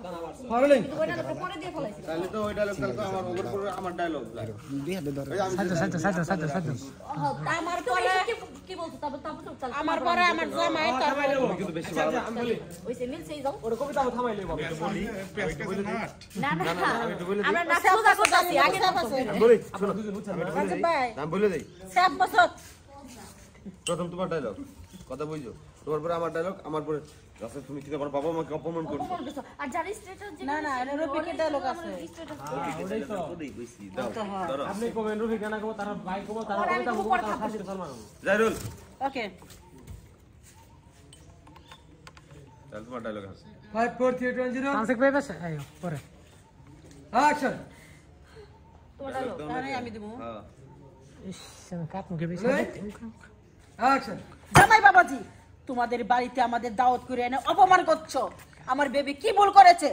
আমার পরে আমার জামাই প্রথম তোমার ডায়লগ কথা বুঝো তোমার পরে আমার ডায়লগ আমার পরে তুমি কি তোমার বাবা মাকে অপমান করছো আর জানিস না না ডায়লগ আছে হ্যাঁ, আপনি কমেন্ট তার ভাই তার ওকে তোমার ডায়লগ আছে আয়ো পরে ডায়লগ আমি দেবো হ্যাঁ মুখে বেশি আচ্ছা। জামাই বাবাজি তোমাদের বাড়িতে আমাদের দাওয়াত করে এনে অপমান করছো আমার বেবি কি ভুল করেছে